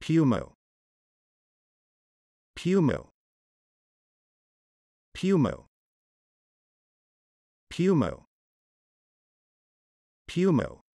Pumo. Pumo. Pumo. Pumo. Pumo.